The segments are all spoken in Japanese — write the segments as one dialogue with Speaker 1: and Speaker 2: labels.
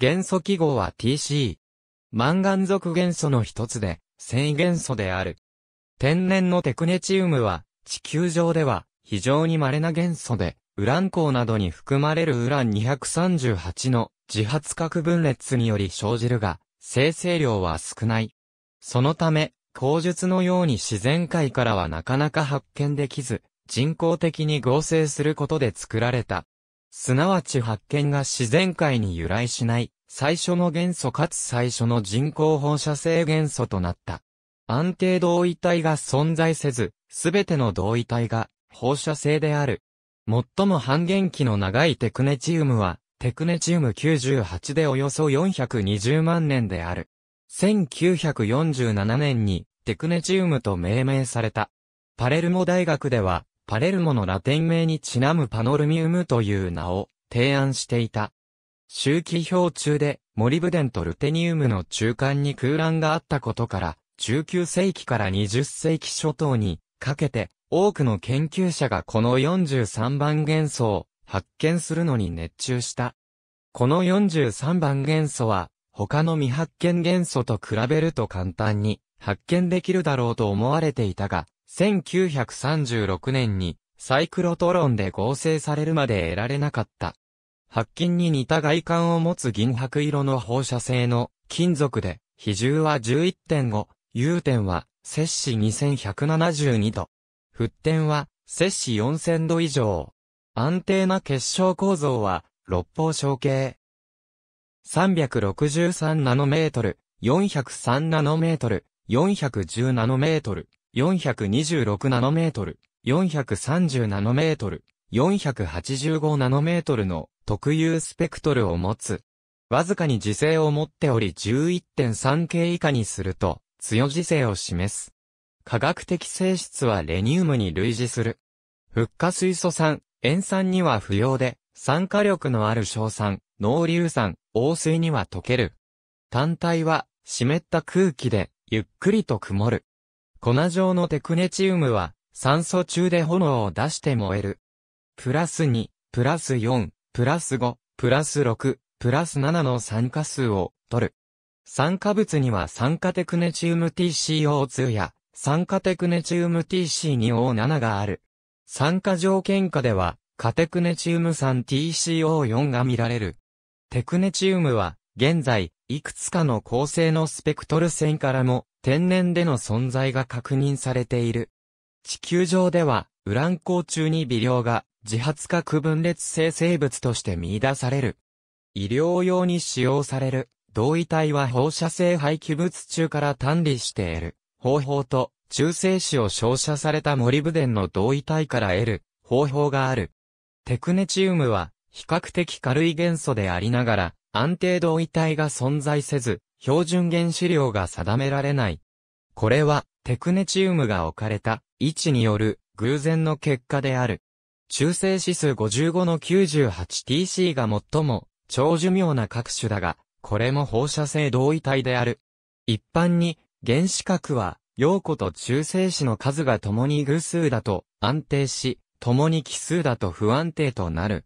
Speaker 1: 元素記号は TC。マンガン属元素の一つで、繊維元素である。天然のテクネチウムは、地球上では、非常に稀な元素で、ウラン鉱などに含まれるウラン238の自発核分裂により生じるが、生成量は少ない。そのため、口述のように自然界からはなかなか発見できず、人工的に合成することで作られた。すなわち発見が自然界に由来しない、最初の元素かつ最初の人工放射性元素となった。安定同位体が存在せず、すべての同位体が放射性である。最も半減期の長いテクネチウムは、テクネチウム98でおよそ420万年である。1947年にテクネチウムと命名された。パレルモ大学では、パレルモのラテン名にちなむパノルミウムという名を提案していた。周期表中で、モリブデンとルテニウムの中間に空欄があったことから、19世紀から20世紀初頭にかけて、多くの研究者がこの43番元素を発見するのに熱中した。この43番元素は、他の未発見元素と比べると簡単に発見できるだろうと思われていたが、1936年にサイクロトロンで合成されるまで得られなかった。白金に似た外観を持つ銀白色の放射性の金属で、比重は11.5、融点は摂氏2172度。沸点は摂氏4000度以上。安定な結晶構造は六方小径。363ナノメートル、403ナノメートル、410ナノメートル。426ナノメートル、430ナノメートル、485ナノメートルの特有スペクトルを持つ。わずかに時勢を持っており 11.3K 以下にすると強時勢を示す。化学的性質はレニウムに類似する。復化水素酸、塩酸には不要で、酸化力のある硝酸、濃硫酸、黄水には溶ける。単体は湿った空気でゆっくりと曇る。粉状のテクネチウムは、酸素中で炎を出して燃える。プラス2、プラス4、プラス5、プラス6、プラス7の酸化数を取る。酸化物には酸化テクネチウム TCO2 や酸化テクネチウム TC2O7 がある。酸化条件下ではカテクネチウム酸 TCO4 が見られる。テクネチウムは現在、いくつかの恒星のスペクトル線からも、天然での存在が確認されている。地球上では、ウラン光中に微量が、自発化区分裂性生物として見出される。医療用に使用される、同位体は放射性廃棄物中から単理している、方法と、中性子を照射されたモリブデンの同位体から得る、方法がある。テクネチウムは、比較的軽い元素でありながら、安定同位体が存在せず、標準原子量が定められない。これは、テクネチウムが置かれた位置による偶然の結果である。中性指数55の 98TC が最も長寿命な各種だが、これも放射性同位体である。一般に、原子核は、陽子と中性子の数が共に偶数だと安定し、共に奇数だと不安定となる。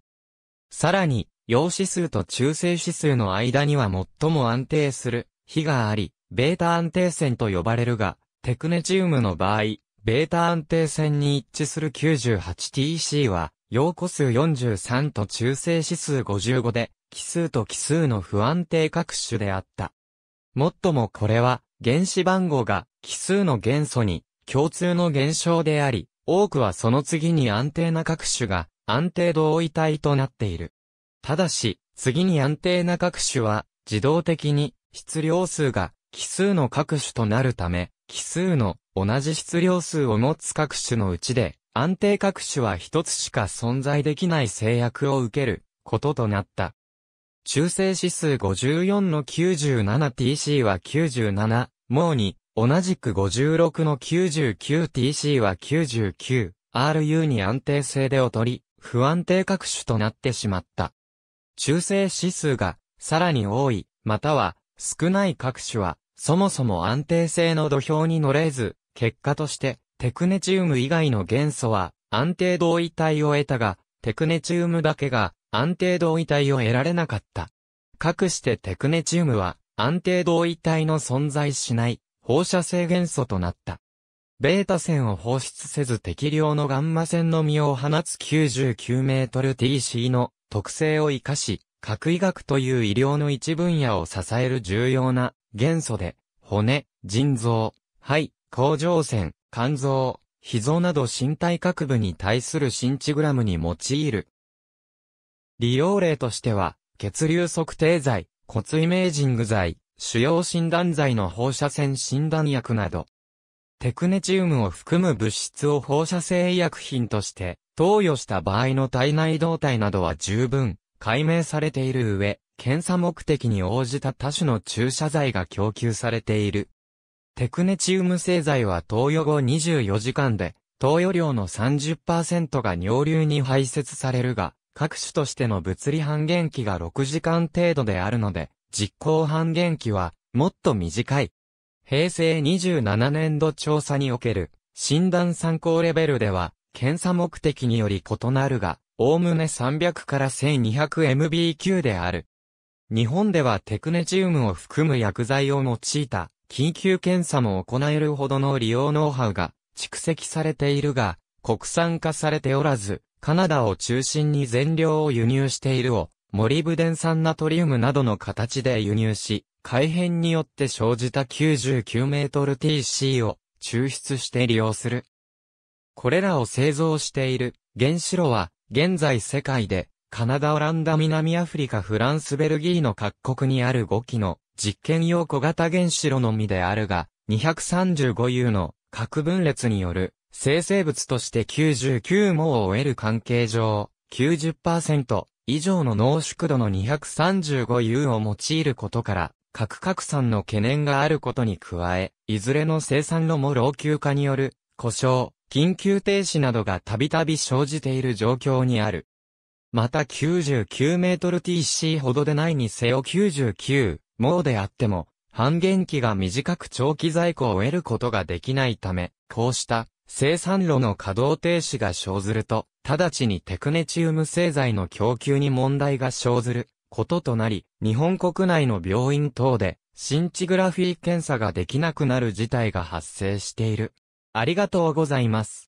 Speaker 1: さらに、陽子数と中性子数の間には最も安定する比があり、ベータ安定線と呼ばれるが、テクネチウムの場合、ベータ安定線に一致する 98TC は、陽子数43と中性子数55で、奇数と奇数の不安定各種であった。もっともこれは、原子番号が奇数の元素に共通の現象であり、多くはその次に安定な各種が安定同位体となっている。ただし、次に安定な各種は、自動的に、質量数が、奇数の各種となるため、奇数の同じ質量数を持つ各種のうちで、安定各種は一つしか存在できない制約を受けることとなった。中性指数54の 97TC は97、もうに、同じく56の 99TC は 99RU に安定性で劣り、不安定各種となってしまった。中性指数がさらに多い、または少ない各種は、そもそも安定性の土俵に乗れず、結果として、テクネチウム以外の元素は安定同位体を得たが、テクネチウムだけが安定同位体を得られなかった。かくしてテクネチウムは安定同位体の存在しない放射性元素となった。ベータ線を放出せず適量のガンマ線の実を放つ99メートル TC の特性を活かし、核医学という医療の一分野を支える重要な元素で、骨、腎臓、肺、甲状腺、肝臓、脾臓など身体各部に対するシンチグラムに用いる。利用例としては、血流測定剤、骨イメージング剤、主要診断剤の放射線診断薬など、テクネチウムを含む物質を放射性医薬品として投与した場合の体内動態などは十分、解明されている上、検査目的に応じた多種の注射剤が供給されている。テクネチウム製剤は投与後24時間で、投与量の30%が尿流に排泄されるが、各種としての物理半減期が6時間程度であるので、実行半減期はもっと短い。平成27年度調査における診断参考レベルでは、検査目的により異なるが、おおむね300から 1200MBQ である。日本ではテクネチウムを含む薬剤を用いた緊急検査も行えるほどの利用ノウハウが蓄積されているが、国産化されておらず、カナダを中心に全量を輸入しているを、モリブデン酸ナトリウムなどの形で輸入し、改変によって生じた 99mTC を抽出して利用する。これらを製造している原子炉は、現在世界で、カナダ、オランダ、南アフリカ、フランス、ベルギーの各国にある5機の実験用小型原子炉のみであるが、235U の核分裂による生成物として99もを終える関係上、90%以上の濃縮度の 235U を用いることから、核拡散の懸念があることに加え、いずれの生産炉も老朽化による故障、緊急停止などがたびたび生じている状況にある。また9 9ル t c ほどでないにせよ99、もであっても、半減期が短く長期在庫を得ることができないため、こうした生産炉の稼働停止が生ずると、直ちにテクネチウム製剤の供給に問題が生ずることとなり、日本国内の病院等で、シンチグラフィー検査ができなくなる事態が発生している。ありがとうございます。